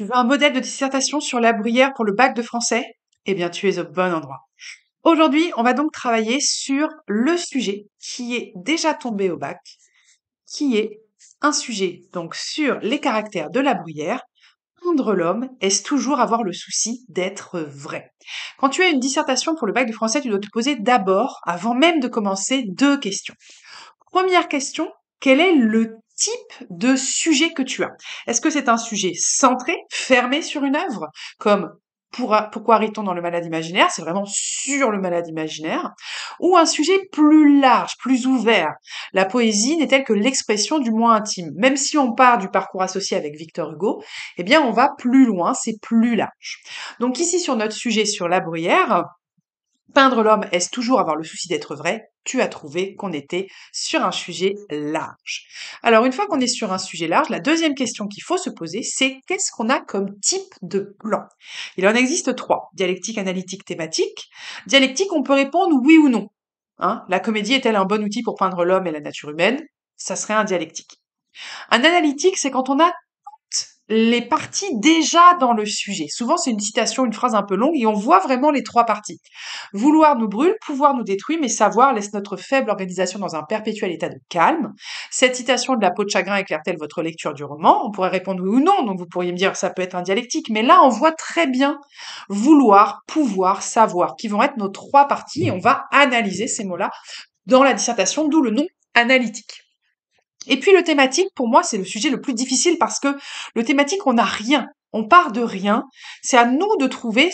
Tu veux un modèle de dissertation sur la bruyère pour le bac de français Eh bien, tu es au bon endroit. Aujourd'hui, on va donc travailler sur le sujet qui est déjà tombé au bac, qui est un sujet donc sur les caractères de la bruyère. Pondre l'homme, est-ce toujours avoir le souci d'être vrai Quand tu as une dissertation pour le bac de français, tu dois te poser d'abord, avant même de commencer, deux questions. Première question, quel est le type de sujet que tu as. Est-ce que c'est un sujet centré, fermé sur une œuvre, comme pourquoi rit-on dans le malade imaginaire C'est vraiment sur le malade imaginaire. Ou un sujet plus large, plus ouvert. La poésie n'est-elle que l'expression du moins intime Même si on part du parcours associé avec Victor Hugo, eh bien on va plus loin, c'est plus large. Donc ici sur notre sujet sur la bruyère, Peindre l'homme, est-ce toujours avoir le souci d'être vrai Tu as trouvé qu'on était sur un sujet large. Alors une fois qu'on est sur un sujet large, la deuxième question qu'il faut se poser, c'est qu'est-ce qu'on a comme type de plan Il en existe trois, dialectique, analytique, thématique. Dialectique, on peut répondre oui ou non. Hein. la comédie est-elle un bon outil pour peindre l'homme et la nature humaine Ça serait un dialectique. Un analytique, c'est quand on a les parties déjà dans le sujet. Souvent, c'est une citation, une phrase un peu longue, et on voit vraiment les trois parties. Vouloir nous brûle, pouvoir nous détruit, mais savoir laisse notre faible organisation dans un perpétuel état de calme. Cette citation de la peau de chagrin éclaire-t-elle votre lecture du roman On pourrait répondre oui ou non, donc vous pourriez me dire ça peut être un dialectique, mais là, on voit très bien vouloir, pouvoir, savoir, qui vont être nos trois parties, et on va analyser ces mots-là dans la dissertation, d'où le nom analytique. Et puis le thématique, pour moi, c'est le sujet le plus difficile parce que le thématique, on n'a rien. On part de rien. C'est à nous de trouver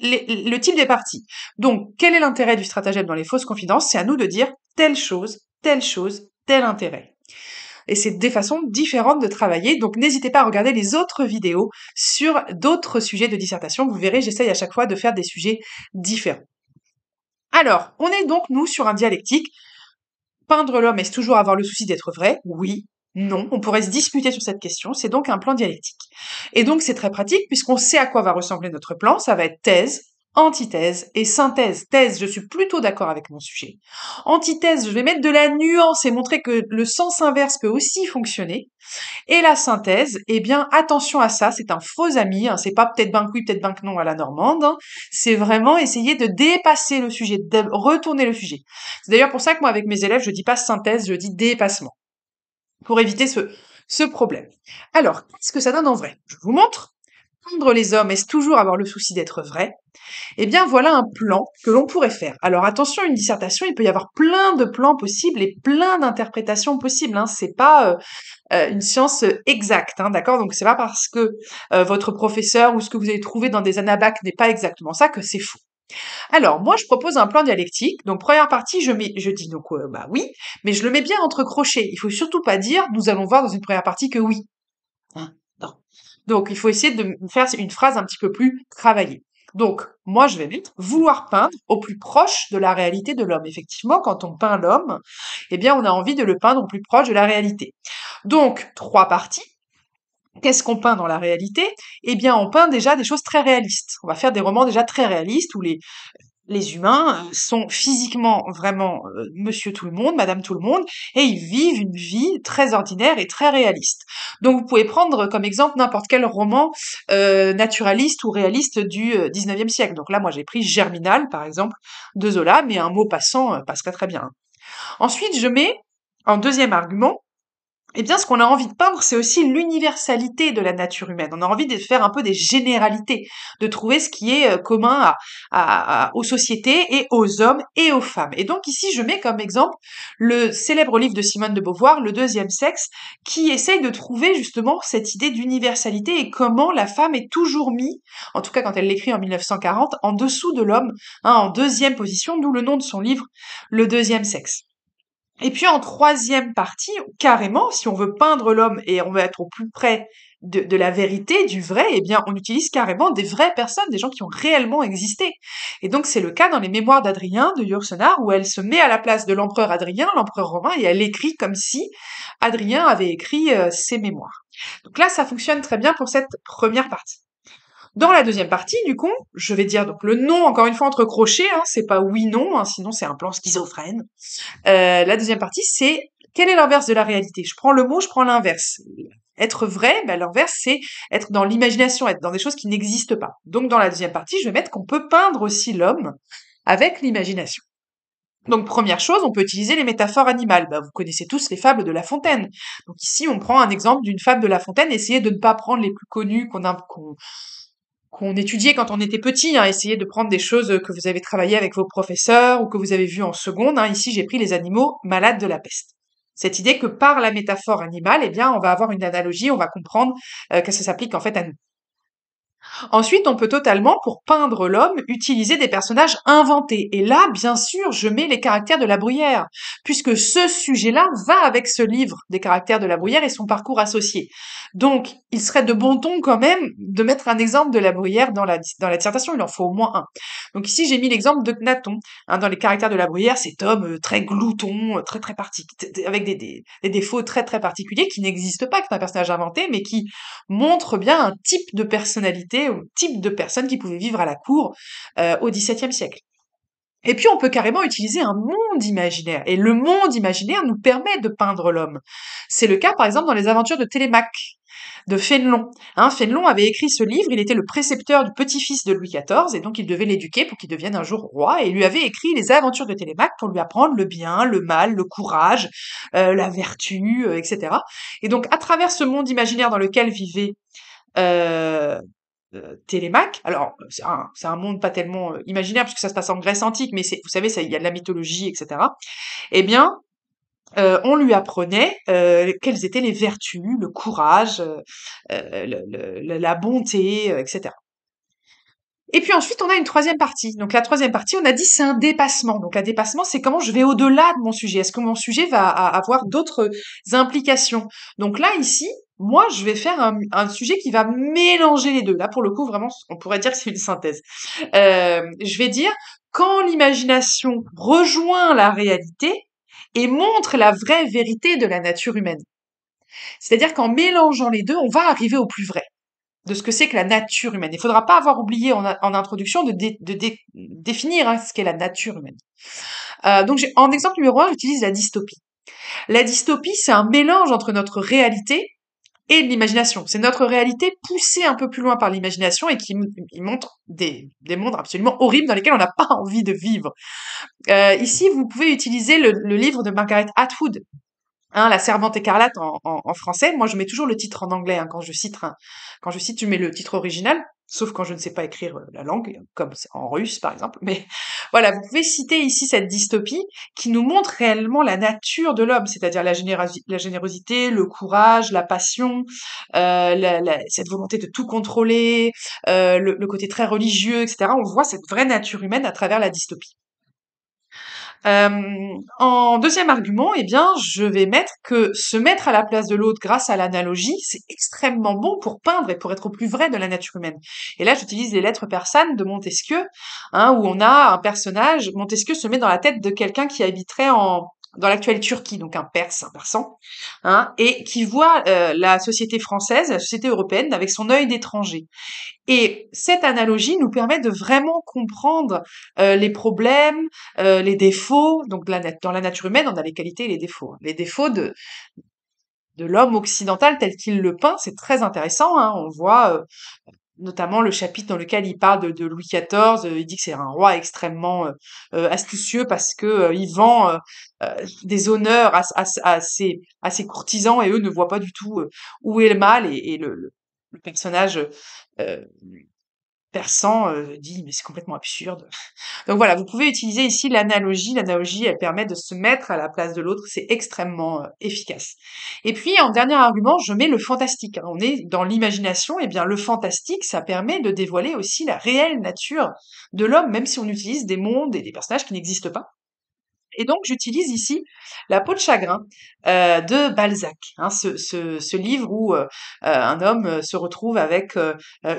le type des parties. Donc, quel est l'intérêt du stratagème dans les fausses confidences C'est à nous de dire telle chose, telle chose, tel intérêt. Et c'est des façons différentes de travailler. Donc, n'hésitez pas à regarder les autres vidéos sur d'autres sujets de dissertation. Vous verrez, j'essaye à chaque fois de faire des sujets différents. Alors, on est donc, nous, sur un dialectique Peindre l'homme, est-ce toujours avoir le souci d'être vrai Oui. Non, on pourrait se disputer sur cette question, c'est donc un plan dialectique. Et donc c'est très pratique puisqu'on sait à quoi va ressembler notre plan, ça va être thèse, antithèse et synthèse. Thèse, je suis plutôt d'accord avec mon sujet. Antithèse, je vais mettre de la nuance et montrer que le sens inverse peut aussi fonctionner. Et la synthèse, eh bien, attention à ça, c'est un faux ami, hein. c'est pas peut-être ben oui, peut-être ben non à la normande, hein. c'est vraiment essayer de dépasser le sujet, de retourner le sujet. C'est d'ailleurs pour ça que moi, avec mes élèves, je dis pas synthèse, je dis dépassement. Pour éviter ce, ce problème. Alors, qu'est-ce que ça donne en vrai Je vous montre les hommes, est-ce toujours avoir le souci d'être vrai Eh bien, voilà un plan que l'on pourrait faire. Alors attention, une dissertation, il peut y avoir plein de plans possibles et plein d'interprétations possibles. Hein. C'est pas euh, euh, une science euh, exacte, hein, d'accord Donc c'est pas parce que votre professeur ou ce que vous avez trouvé dans des anabacs n'est pas exactement ça que c'est faux. Alors, moi, je propose un plan dialectique. Donc, première partie, je, mets, je dis donc, bah oui, mais je le mets bien entre crochets. Il faut surtout pas dire, nous allons voir dans une première partie que oui. Donc, il faut essayer de faire une phrase un petit peu plus travaillée. Donc, moi, je vais mettre vouloir peindre au plus proche de la réalité de l'homme. Effectivement, quand on peint l'homme, eh bien, on a envie de le peindre au plus proche de la réalité. Donc, trois parties. Qu'est-ce qu'on peint dans la réalité Eh bien, on peint déjà des choses très réalistes. On va faire des romans déjà très réalistes où les, les humains euh, sont physiquement vraiment euh, monsieur tout le monde, madame tout le monde, et ils vivent une vie très ordinaire et très réaliste. Donc vous pouvez prendre comme exemple n'importe quel roman euh, naturaliste ou réaliste du 19e siècle. Donc là, moi j'ai pris Germinal, par exemple, de Zola, mais un mot passant passera passerait très bien. Ensuite, je mets en deuxième argument eh bien, ce qu'on a envie de peindre, c'est aussi l'universalité de la nature humaine. On a envie de faire un peu des généralités, de trouver ce qui est euh, commun aux sociétés et aux hommes et aux femmes. Et donc ici, je mets comme exemple le célèbre livre de Simone de Beauvoir, Le deuxième sexe, qui essaye de trouver justement cette idée d'universalité et comment la femme est toujours mise, en tout cas quand elle l'écrit en 1940, en dessous de l'homme, hein, en deuxième position, d'où le nom de son livre, Le deuxième sexe. Et puis en troisième partie, carrément, si on veut peindre l'homme et on veut être au plus près de, la vérité, du vrai, eh bien on utilise carrément des vraies personnes, des gens qui ont réellement existé. Et donc c'est le cas dans les mémoires d'Adrien de Yursenar, où elle se met à la place de l'empereur Adrien, l'empereur romain, et elle écrit comme si Adrien avait écrit euh, ses mémoires. Donc là, ça fonctionne très bien pour cette première partie. Dans la deuxième partie, du coup, je vais dire donc le nom, encore une fois, entre crochets, hein, c'est pas oui-non, hein, sinon c'est un plan schizophrène. Euh, la deuxième partie, c'est quel est l'inverse de la réalité Je prends le mot, je prends l'inverse. Être vrai, ben l'inverse, c'est être dans l'imagination, être dans des choses qui n'existent pas. Donc dans la deuxième partie, je vais mettre qu'on peut peindre aussi l'homme avec l'imagination. Donc première chose, on peut utiliser les métaphores animales. Ben, vous connaissez tous les fables de La Fontaine. Donc ici, on prend un exemple d'une fable de La Fontaine. Essayez de ne pas prendre les plus connus qu'on qu'on qu'on étudiait quand on était petit, hein, essayer de prendre des choses que vous avez travaillées avec vos professeurs ou que vous avez vues en seconde. Hein. Ici, j'ai pris les animaux malades de la peste. Cette idée que par la métaphore animale, eh bien, on va avoir une analogie, on va comprendre euh, que ça s'applique en fait à nous. Ensuite, on peut totalement, pour peindre l'homme, utiliser des personnages inventés. Et là, bien sûr, je mets les caractères de la bruyère, puisque ce sujet-là va avec ce livre des caractères de la bruyère et son parcours associé. Donc, il serait de bon ton quand même de mettre un exemple de la bruyère dans la, dissertation. Il en faut au moins un. Donc ici, j'ai mis l'exemple de Gnaton. Hein, dans les caractères de la bruyère, cet homme euh, très glouton, euh, très très particulier, avec des, défauts très très particuliers qui n'existent pas, qui est un personnage inventé, mais qui montre bien un type de personnalité au type de personnes qui pouvaient vivre à la cour euh, au XVIIe siècle. Et puis on peut carrément utiliser un monde imaginaire. Et le monde imaginaire nous permet de peindre l'homme. C'est le cas par exemple dans les aventures de Télémaque de Fénelon. Hein, Fénelon avait écrit ce livre, il était le précepteur du petit-fils de Louis XIV, et donc il devait l'éduquer pour qu'il devienne un jour roi, et il lui avait écrit les aventures de Télémaque pour lui apprendre le bien, le mal, le courage, euh, la vertu, euh, etc. Et donc à travers ce monde imaginaire dans lequel vivait alors, c'est un, monde pas tellement euh, imaginaire, puisque ça se passe en Grèce antique, mais vous savez, il y a de la mythologie, etc. Eh bien, euh, on lui apprenait euh, quelles étaient les vertus, le courage, la bonté, etc. Et puis ensuite, on a une troisième partie. Donc la troisième partie, on a dit c'est un dépassement. Donc un dépassement, c'est comment je vais au-delà de mon sujet. Est-ce que mon sujet va avoir d'autres implications Donc là, ici, moi, je vais faire un, sujet qui va mélanger les deux. Là, pour le coup, vraiment, on pourrait dire que c'est une synthèse. Euh, je vais dire quand l'imagination rejoint la réalité et montre la vraie vérité de la nature humaine. C'est-à-dire qu'en mélangeant les deux, on va arriver au plus vrai de ce que c'est que la nature humaine. Il ne faudra pas avoir oublié en, introduction de, définir hein, ce qu'est la nature humaine. Euh, donc, en exemple numéro un, j'utilise la dystopie. La dystopie, c'est un mélange entre notre réalité et de l'imagination. C'est notre réalité poussée un peu plus loin par l'imagination et qui, montre des, mondes absolument horribles dans lesquels on n'a pas envie de vivre. Euh, ici, vous pouvez utiliser le, livre de Margaret Atwood, Hein, la servante écarlate en, français. Moi, je mets toujours le titre en anglais hein, quand je cite quand je cite, tu mets le titre original sauf quand je ne sais pas écrire euh, la langue, comme en russe par exemple. Mais voilà, vous pouvez citer ici cette dystopie qui nous montre réellement la nature de l'homme, c'est-à-dire la, générosité, le courage, la passion, euh, cette volonté de tout contrôler, euh, le, côté très religieux, etc. On voit cette vraie nature humaine à travers la dystopie. Euh, en deuxième argument, eh bien, je vais mettre que se mettre à la place de l'autre grâce à l'analogie, c'est extrêmement bon pour peindre et pour être au plus vrai de la nature humaine. Et là, j'utilise les lettres persanes de Montesquieu, hein, où on a un personnage. Montesquieu se met dans la tête de quelqu'un qui habiterait en dans l'actuelle Turquie, donc un Perse, un Persan, hein, et qui voit euh, la société française, la société européenne avec son œil d'étranger. Et cette analogie nous permet de vraiment comprendre euh, les problèmes, euh, les défauts. Donc la, dans la nature humaine, on a les qualités et les défauts. Hein. Les défauts de de l'homme occidental tel qu'il le peint, c'est très intéressant. Hein. on voit notamment le chapitre dans lequel il parle de, Louis XIV, euh, il dit que c'est un roi extrêmement euh, euh, astucieux parce que il vend des honneurs à, ses, courtisans et eux ne voient pas du tout où est le mal et, le, personnage persan euh, dit mais c'est complètement absurde. Donc voilà, vous pouvez utiliser ici l'analogie. L'analogie, elle permet de se mettre à la place de l'autre. C'est extrêmement euh, efficace. Et puis en dernier argument, je mets le fantastique. Hein. On est dans l'imagination. Et eh bien le fantastique, ça permet de dévoiler aussi la réelle nature de l'homme, même si on utilise des mondes et des personnages qui n'existent pas. Et donc, j'utilise ici La peau de chagrin euh, de Balzac, hein, ce, livre où euh, euh, un homme se retrouve avec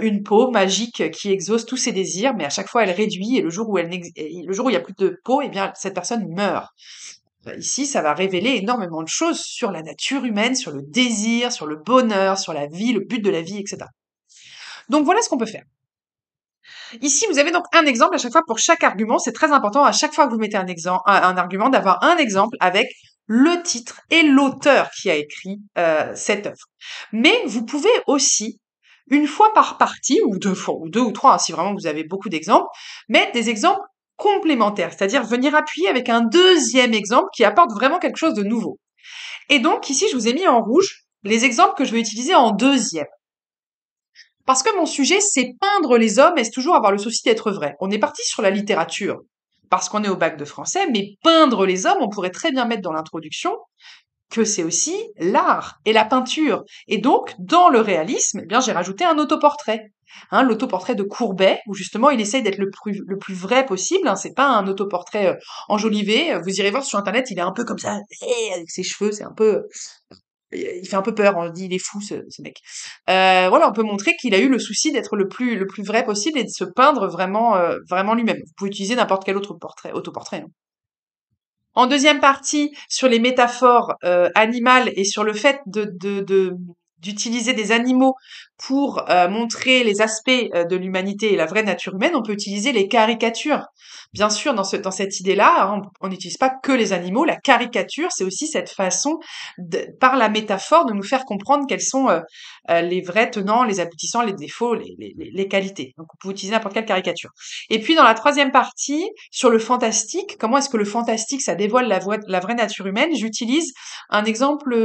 une peau magique qui exauce tous ses désirs, mais à chaque fois elle réduit, et le jour où, elle le jour où il n'y a plus de peau, eh bien, cette personne meurt. Bah, ici, ça va révéler énormément de choses sur la nature humaine, sur le désir, sur le bonheur, sur la vie, le but de la vie, etc. Donc voilà ce qu'on peut faire. Ici, vous avez donc un exemple à chaque fois pour chaque argument. C'est très important à chaque fois que vous mettez un, exemple, un argument d'avoir un exemple avec le titre et l'auteur qui a écrit euh, cette œuvre. Mais vous pouvez aussi, une fois par partie, ou deux, fois, ou, deux ou trois, hein, si vraiment vous avez beaucoup d'exemples, mettre des exemples complémentaires, c'est-à-dire venir appuyer avec un deuxième exemple qui apporte vraiment quelque chose de nouveau. Et donc ici, je vous ai mis en rouge les exemples que je vais utiliser en deuxième. Parce que mon sujet, c'est peindre les hommes et c'est toujours avoir le souci d'être vrai. On est parti sur la littérature, parce qu'on est au bac de français, mais peindre les hommes, on pourrait très bien mettre dans l'introduction que c'est aussi l'art et la peinture. Et donc, dans le réalisme, eh bien, j'ai rajouté un autoportrait. Hein, l'autoportrait de Courbet, où justement il essaye d'être le plus, vrai possible. Hein. c'est pas un autoportrait euh, enjolivé. Vous irez voir sur internet, il est un peu comme ça, avec ses cheveux, c'est un peu il fait un peu peur. On dit il est fou ce, mec. Euh, voilà, on peut montrer qu'il a eu le souci d'être le plus le plus vrai possible et de se peindre vraiment euh, vraiment lui-même. Vous pouvez utiliser n'importe quel autre portrait, autoportrait. Hein. En deuxième partie, sur les métaphores euh, animales et sur le fait de d'utiliser des animaux pour euh, montrer les aspects euh, de l'humanité et la vraie nature humaine, on peut utiliser les caricatures. Bien sûr, dans, dans cette idée-là, hein, on n'utilise pas que les animaux. La caricature, c'est aussi cette façon, par la métaphore, de nous faire comprendre quels sont euh, les vrais tenants, les aboutissants, les défauts, les, qualités. Donc, on peut utiliser n'importe quelle caricature. Et puis, dans la troisième partie, sur le fantastique, comment est-ce que le fantastique, ça dévoile la, vraie nature humaine, j'utilise un exemple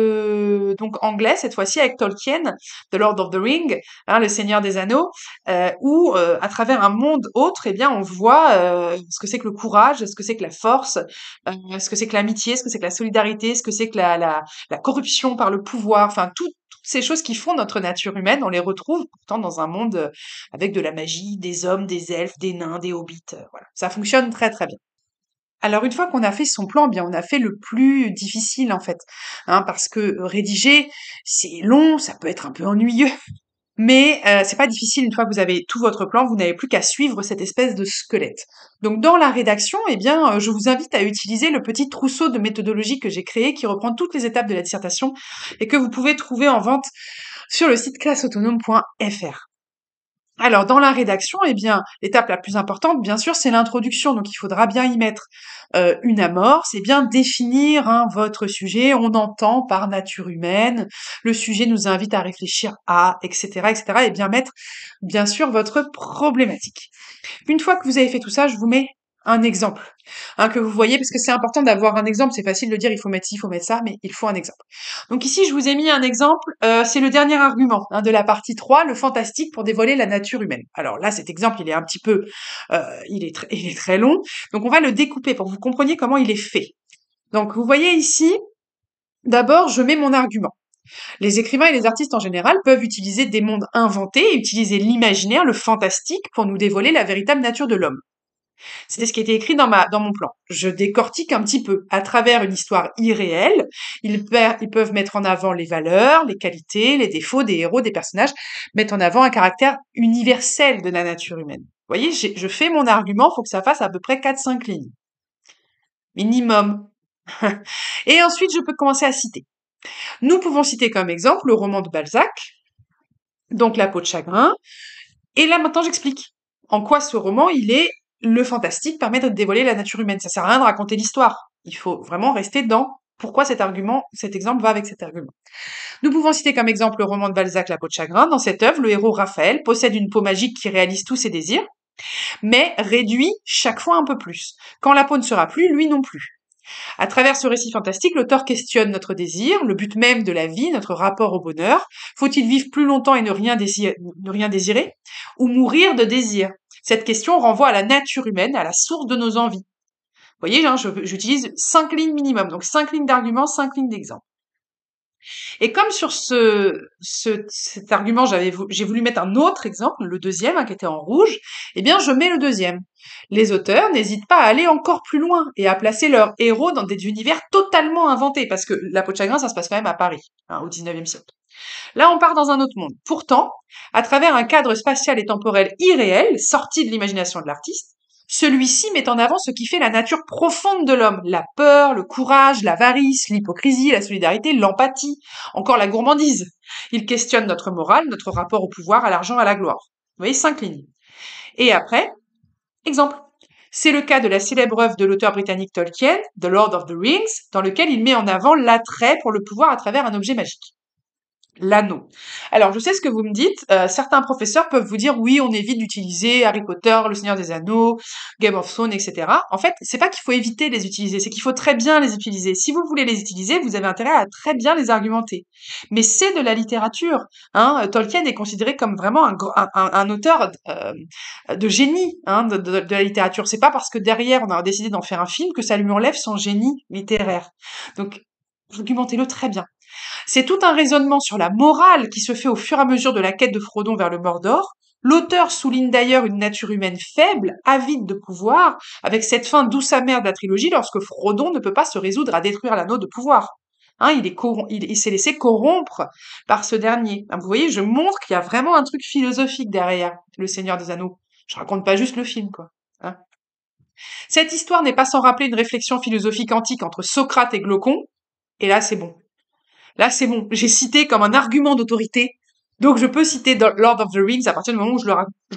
donc anglais, cette fois-ci, avec Tolkien, The Lord of the Rings Hein, le Seigneur des Anneaux, euh, où euh, à travers un monde autre, et eh bien, on voit euh, ce que c'est que le courage, ce que c'est que la force, ce que c'est que l'amitié, ce que c'est que la solidarité, ce que c'est que la, corruption par le pouvoir, enfin toutes ces choses qui font notre nature humaine, on les retrouve pourtant dans un monde avec de la magie, des hommes, des elfes, des nains, des hobbits. ça fonctionne très très bien. Alors une fois qu'on a fait son plan, eh bien on a fait le plus difficile en fait, hein, parce que rédiger c'est long, ça peut être un peu ennuyeux. Mais euh, c'est pas difficile une fois que vous avez tout votre plan, vous n'avez plus qu'à suivre cette espèce de squelette. Donc dans la rédaction, eh bien, euh, je vous invite à utiliser le petit trousseau de méthodologie que j'ai créé qui reprend toutes les étapes de la dissertation et que vous pouvez trouver en vente sur le site classeautonome.fr. Alors, dans la rédaction, eh bien, l'étape la plus importante, bien sûr, c'est l'introduction. Donc, il faudra bien y mettre euh, une amorce et bien définir hein, votre sujet. On entend par nature humaine, le sujet nous invite à réfléchir à, etc., etc. Et bien mettre, bien sûr, votre problématique. Une fois que vous avez fait tout ça, je vous mets un exemple hein, que vous voyez, parce que c'est important d'avoir un exemple. C'est facile de dire il faut mettre ci, il faut mettre ça, mais il faut un exemple. Donc ici, je vous ai mis un exemple. Euh, c'est le dernier argument hein, de la partie 3, le fantastique pour dévoiler la nature humaine. Alors là, cet exemple, il est un petit peu, euh, il, est il est très long. Donc on va le découper pour que vous compreniez comment il est fait. Donc vous voyez ici, d'abord, je mets mon argument. Les écrivains et les artistes en général peuvent utiliser des mondes inventés et utiliser l'imaginaire, le fantastique pour nous dévoiler la véritable nature de l'homme. C'était ce qui était écrit dans, ma, dans mon plan. Je décortique un petit peu à travers une histoire irréelle. Ils, peuvent mettre en avant les valeurs, les qualités, les défauts des héros, des personnages, mettre en avant un caractère universel de la nature humaine. Vous voyez, je fais mon argument, il faut que ça fasse à peu près 4-5 lignes. Minimum. Et ensuite, je peux commencer à citer. Nous pouvons citer comme exemple le roman de Balzac, donc La peau de chagrin. Et là, maintenant, j'explique en quoi ce roman, il est le fantastique permet de dévoiler la nature humaine. Ça sert à rien de raconter l'histoire. Il faut vraiment rester dans pourquoi cet argument, cet exemple va avec cet argument. Nous pouvons citer comme exemple le roman de Balzac La peau de chagrin. Dans cette œuvre, le héros Raphaël possède une peau magique qui réalise tous ses désirs, mais réduit chaque fois un peu plus. Quand la peau ne sera plus, lui non plus. À travers ce récit fantastique, l'auteur questionne notre désir, le but même de la vie, notre rapport au bonheur. Faut-il vivre plus longtemps et ne rien désirer ou mourir de désir cette question renvoie à la nature humaine, à la source de nos envies. Vous voyez, hein, j'utilise cinq lignes minimum, donc cinq lignes d'arguments, cinq lignes d'exemples. Et comme sur ce, cet argument, j'avais, j'ai voulu mettre un autre exemple, le deuxième, hein, qui était en rouge, eh bien, je mets le deuxième. Les auteurs n'hésitent pas à aller encore plus loin et à placer leurs héros dans des univers totalement inventés, parce que la peau de chagrin, ça se passe quand même à Paris, hein, au 19e siècle. Là, on part dans un autre monde. Pourtant, à travers un cadre spatial et temporel irréel, sorti de l'imagination de l'artiste, celui-ci met en avant ce qui fait la nature profonde de l'homme, la peur, le courage, l'avarice, l'hypocrisie, la solidarité, l'empathie, encore la gourmandise. Il questionne notre morale, notre rapport au pouvoir, à l'argent, à la gloire. Vous voyez, cinq lignes. Et après, exemple. C'est le cas de la célèbre œuvre de l'auteur britannique Tolkien, The Lord of the Rings, dans lequel il met en avant l'attrait pour le pouvoir à travers un objet magique l'anneau. Alors, je sais ce que vous me dites. Euh, certains professeurs peuvent vous dire oui, on évite d'utiliser Harry Potter, Le Seigneur des Anneaux, Game of Thrones, etc. En fait, c'est pas qu'il faut éviter de les utiliser, c'est qu'il faut très bien les utiliser. Si vous voulez les utiliser, vous avez intérêt à très bien les argumenter. Mais c'est de la littérature. Hein. Tolkien est considéré comme vraiment un, auteur euh, de génie hein, de, de, la littérature. C'est pas parce que derrière on a décidé d'en faire un film que ça lui enlève son génie littéraire. Donc, argumentez-le très bien. C'est tout un raisonnement sur la morale qui se fait au fur et à mesure de la quête de Frodon vers le Mordor. L'auteur souligne d'ailleurs une nature humaine faible, avide de pouvoir, avec cette fin douce amère de la trilogie lorsque Frodon ne peut pas se résoudre à détruire l'anneau de pouvoir. Hein, il, s'est laissé corrompre par ce dernier. vous voyez, je montre qu'il y a vraiment un truc philosophique derrière Le Seigneur des Anneaux. Je raconte pas juste le film, quoi. Hein. Cette histoire n'est pas sans rappeler une réflexion philosophique antique entre Socrate et Glaucon. Et là, c'est bon. Là, c'est bon. J'ai cité comme un argument d'autorité. Donc, je peux citer Lord of the Rings à partir du moment où je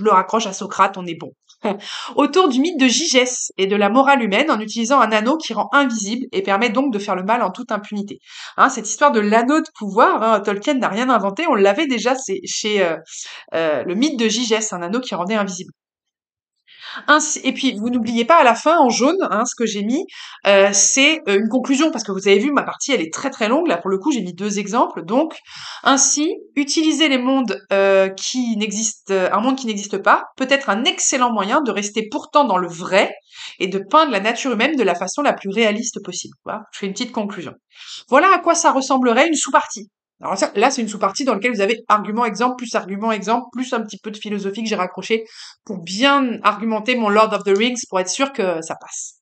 le, raccroche à Socrate, on est bon. Autour du mythe de Gigès et de la morale humaine en utilisant un anneau qui rend invisible et permet donc de faire le mal en toute impunité. Hein, cette histoire de l'anneau de pouvoir, hein, Tolkien n'a rien inventé, on l'avait déjà chez euh, euh, le mythe de Gigès, un anneau qui rendait invisible et puis, vous n'oubliez pas à la fin, en jaune, hein, ce que j'ai mis, euh, c'est euh, une conclusion, parce que vous avez vu, ma partie, elle est très très longue. Là, pour le coup, j'ai mis deux exemples. Donc, ainsi, utiliser les mondes euh, qui n'existent, un monde qui n'existe pas, peut être un excellent moyen de rester pourtant dans le vrai et de peindre la nature humaine de la façon la plus réaliste possible. Voilà. Je fais une petite conclusion. Voilà à quoi ça ressemblerait une sous-partie. Alors là, c'est une sous-partie dans laquelle vous avez argument, exemple, plus argument, exemple, plus un petit peu de philosophie que j'ai raccroché pour bien argumenter mon Lord of the Rings pour être sûr que ça passe.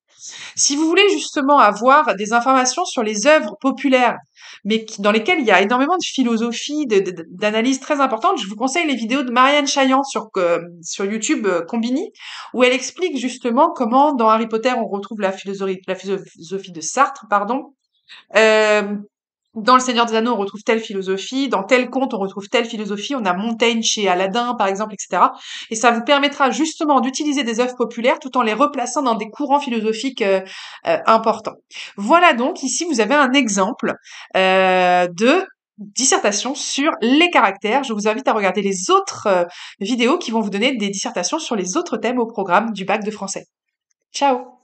Si vous voulez justement avoir des informations sur les œuvres populaires, mais dans lesquelles il y a énormément de philosophie, d'analyse très importante, je vous conseille les vidéos de Marianne Chaillant sur, euh, sur YouTube euh, Combini, où elle explique justement comment dans Harry Potter on retrouve la philosophie, la philosophie de Sartre, pardon, euh, dans le Seigneur des Anneaux, on retrouve telle philosophie, dans tel conte, on retrouve telle philosophie, on a Montaigne chez Aladdin, par exemple, etc. Et ça vous permettra justement d'utiliser des œuvres populaires tout en les replaçant dans des courants philosophiques euh, euh, importants. Voilà donc, ici, vous avez un exemple euh, de dissertation sur les caractères. Je vous invite à regarder les autres vidéos qui vont vous donner des dissertations sur les autres thèmes au programme du bac de français. Ciao